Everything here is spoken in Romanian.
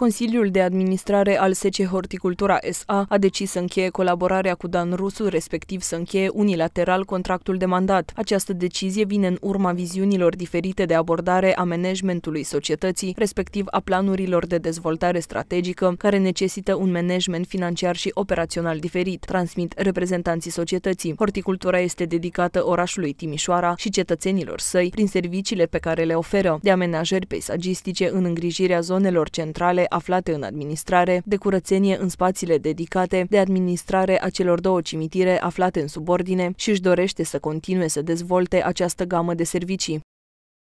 Consiliul de Administrare al SC Horticultura SA a decis să încheie colaborarea cu Dan Rusu, respectiv să încheie unilateral contractul de mandat. Această decizie vine în urma viziunilor diferite de abordare a managementului societății, respectiv a planurilor de dezvoltare strategică, care necesită un management financiar și operațional diferit, transmit reprezentanții societății. Horticultura este dedicată orașului Timișoara și cetățenilor săi prin serviciile pe care le oferă, de amenajări peisagistice în îngrijirea zonelor centrale aflate în administrare, de curățenie în spațiile dedicate, de administrare a celor două cimitire aflate în subordine și își dorește să continue să dezvolte această gamă de servicii.